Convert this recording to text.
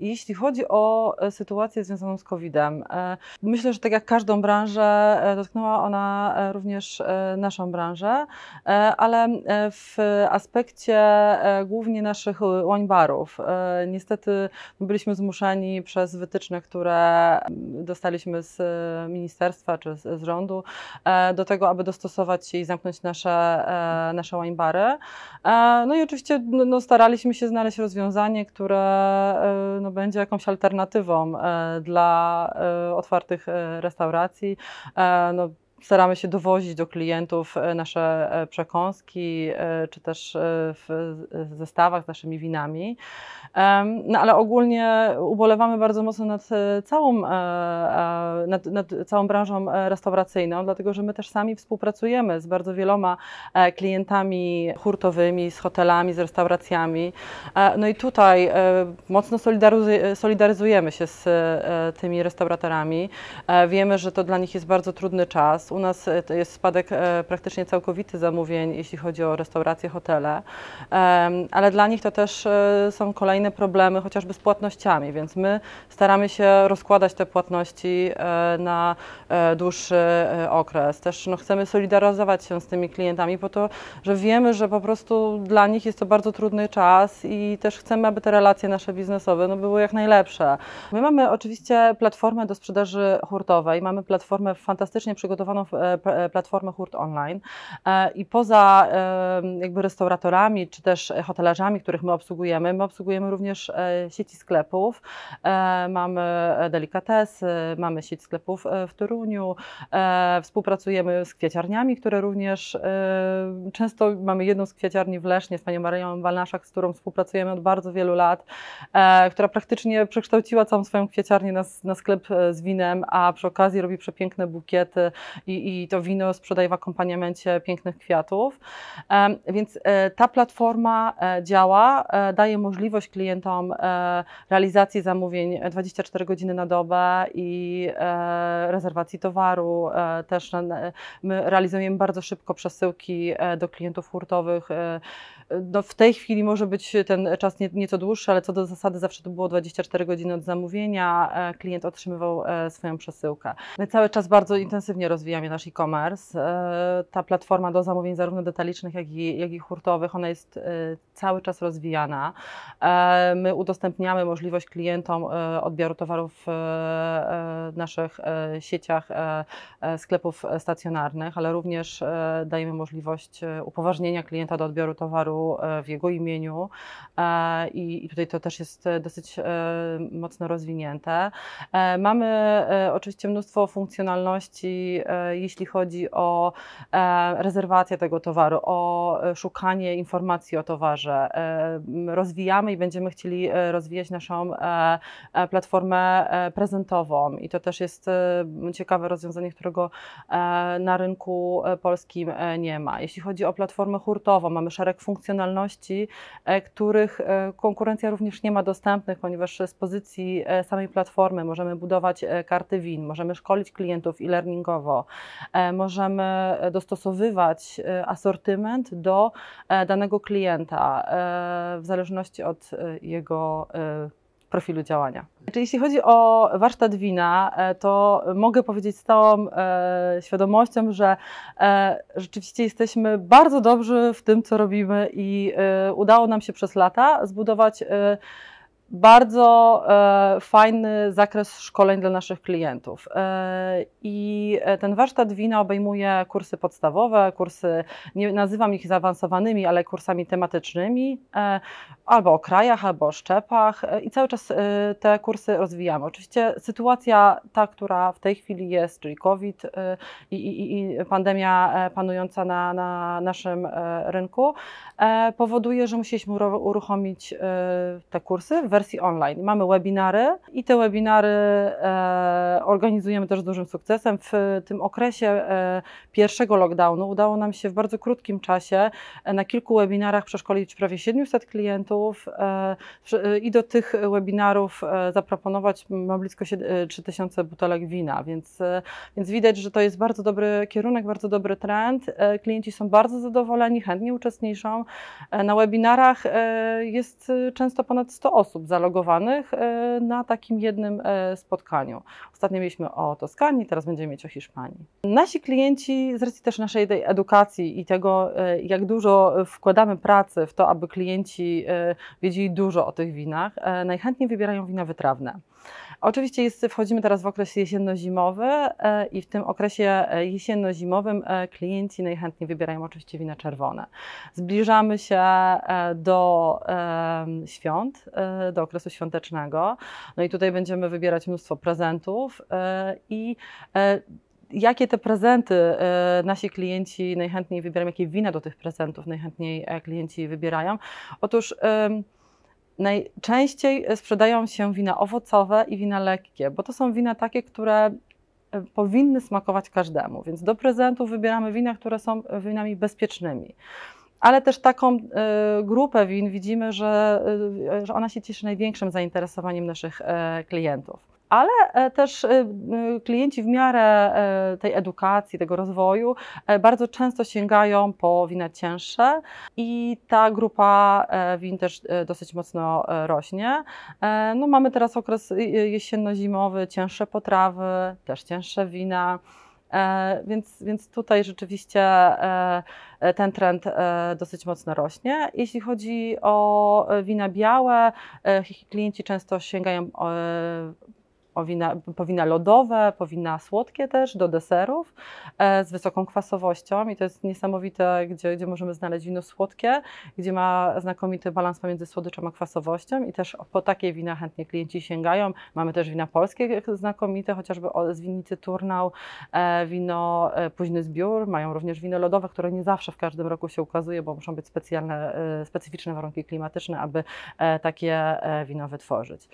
Jeśli chodzi o e, sytuację związaną z COVID-em, e, myślę, że tak jak każdą branżę, e, dotknęła ona również naszą branżę, ale w aspekcie głównie naszych łańbarów. Niestety byliśmy zmuszeni przez wytyczne, które dostaliśmy z ministerstwa czy z rządu, do tego, aby dostosować się i zamknąć nasze, nasze łońbary. No i oczywiście no, no, staraliśmy się znaleźć rozwiązanie, które no, no, będzie jakąś alternatywą e, dla e, otwartych e, restauracji. No, staramy się dowozić do klientów e, nasze e, przekąski, e, czy też w zestawach z naszymi winami. No ale ogólnie ubolewamy bardzo mocno nad całą, nad, nad całą branżą restauracyjną, dlatego że my też sami współpracujemy z bardzo wieloma klientami hurtowymi, z hotelami, z restauracjami. No i tutaj mocno solidaryzujemy się z tymi restauratorami. Wiemy, że to dla nich jest bardzo trudny czas, u nas e, to jest spadek e, praktycznie całkowity zamówień, jeśli chodzi o restauracje, hotele, ale dla nich to też e, są kolejne problemy, chociażby z płatnościami, więc my staramy się rozkładać te płatności na dłuższy okres. Też no, chcemy solidaryzować się z tymi klientami, po to, że wiemy, że po prostu dla nich jest to bardzo trudny czas i też chcemy, aby te relacje nasze biznesowe no, były jak najlepsze. My mamy oczywiście platformę do sprzedaży hurtowej, mamy platformę fantastycznie przygotowaną stronów e, e, platformy Hurt Online e, i poza jakby restauratorami czy też hotelarzami, których my obsługujemy, my obsługujemy również sieci sklepów. Mamy delikatesy, mamy sieć sklepów w Toruniu, współpracujemy z kwieciarniami, które również często mamy jedną z kwieciarni w Lesznie z panią Marią Walnaszak, z którą współpracujemy od bardzo wielu lat, która praktycznie przekształciła całą swoją kwieciarnię na, na sklep z winem, a przy okazji robi przepiękne bukiety i, i to wino sprzedaje w akompaniamencie pięknych kwiatów. Więc e, ta platforma e, działa, e, daje możliwość klientom realizacji zamówień 24 godziny na dobę i rezerwacji towaru. Też my realizujemy bardzo szybko przesyłki do klientów hurtowych. No, w tej chwili może być ten czas nieco dłuższy, ale co do zasady zawsze to było 24 godziny od zamówienia. E, klient otrzymywał e, swoją przesyłkę. My cały czas bardzo intensywnie rozwijamy nasz e-commerce. E, ta platforma do zamówień zarówno detalicznych, jak i, jak i hurtowych, ona jest cały czas rozwijana. My udostępniamy możliwość klientom odbioru towarów w naszych sieciach sklepów stacjonarnych, ale również dajemy możliwość upoważnienia klienta do odbioru towaru E, w jego imieniu e, i tutaj to też jest dosyć e, mocno rozwinięte. Mamy oczywiście mnóstwo funkcjonalności, jeśli chodzi o rezerwację tego towaru, o szukanie informacji o towarze. Rozwijamy i będziemy chcieli rozwijać naszą platformę prezentową i to też jest ciekawe rozwiązanie, którego na rynku polskim nie ma. Jeśli chodzi o platformę hurtową, mamy szereg funkcji funkcjonalności, e, których e, konkurencja również nie ma dostępnych, ponieważ z pozycji e, samej platformy możemy budować karty win, możemy szkolić klientów e-learningowo, możemy dostosowywać asortyment do danego klienta w zależności od jego profilu działania. Czyli jeśli chodzi o warsztat wina, e, to mogę powiedzieć z całą e, świadomością, że e, rzeczywiście jesteśmy bardzo dobrzy w tym, co robimy i udało nam się przez lata zbudować bardzo e, fajny zakres szkoleń dla naszych klientów. E, I e, ten warsztat wina obejmuje kursy podstawowe, kursy, nie nazywam ich zaawansowanymi, ale kursami tematycznymi, e, albo o krajach, albo o szczepach e, i cały czas e, te kursy rozwijamy. Oczywiście sytuacja ta, która w tej chwili jest, czyli COVID i, i, i pandemia panująca na, na naszym rynku, powoduje, że musieliśmy uruchomić te kursy wersji online. Mamy webinary i te webinary e, organizujemy też z dużym sukcesem. W tym okresie e, pierwszego lockdownu udało nam się w bardzo krótkim czasie e, na kilku webinarach przeszkolić prawie 700 klientów i do tych webinarów zaproponować blisko 3000 butelek wina, więc, więc widać, że to jest bardzo dobry kierunek, bardzo dobry trend. Klienci są bardzo zadowoleni, chętnie uczestniczą. Na webinarach jest często ponad 100 osób zalogowanych e, na takim jednym e, spotkaniu. Ostatnio mieliśmy o Toskanii, teraz będziemy mieć o Hiszpanii. Nasi klienci, z racji też naszej edukacji i tego, e, jak dużo wkładamy pracy w to, aby klienci wiedzieli dużo o tych winach, najchętniej wybierają wina wytrawne. Oczywiście jest, wchodzimy teraz w okres jesienno-zimowy e, i w tym okresie e, jesienno-zimowym e, klienci najchętniej wybierają oczywiście wina czerwone. Zbliżamy się do świąt, do okresu świątecznego, no i tutaj będziemy wybierać mnóstwo prezentów i jakie te prezenty nasi klienci najchętniej wybierają, jakie wina do tych prezentów najchętniej klienci wybierają. Otóż Najczęściej sprzedają się wina owocowe i wina lekkie, bo to są wina takie, które e, powinny smakować każdemu, więc do prezentu wybieramy wina, które są winami bezpiecznymi. Ale też taką y, grupę win widzimy, że, y, że ona się cieszy największym zainteresowaniem naszych y, klientów ale e, też e, klienci w miarę e, tej edukacji, tego rozwoju bardzo często sięgają po wina cięższe i ta grupa win też dosyć mocno rośnie. No, mamy teraz okres jesienno-zimowy, cięższe potrawy, też cięższe wina. więc, więc tutaj rzeczywiście ten trend dosyć mocno rośnie. Jeśli chodzi o wina białe, klienci często sięgają powina, lodowe, powinna słodkie też do deserów e, z wysoką kwasowością i to jest niesamowite, gdzie, gdzie możemy znaleźć wino słodkie, gdzie ma znakomity balans pomiędzy słodyczą a kwasowością i też po takie wina chętnie klienci sięgają. Mamy też wina polskie e, znakomite, chociażby z winnicy Turnał, e, wino Późny Zbiór, mają również wino lodowe, które nie zawsze w każdym roku się ukazuje, bo muszą być specjalne, specyficzne warunki klimatyczne, aby takie wino wytworzyć.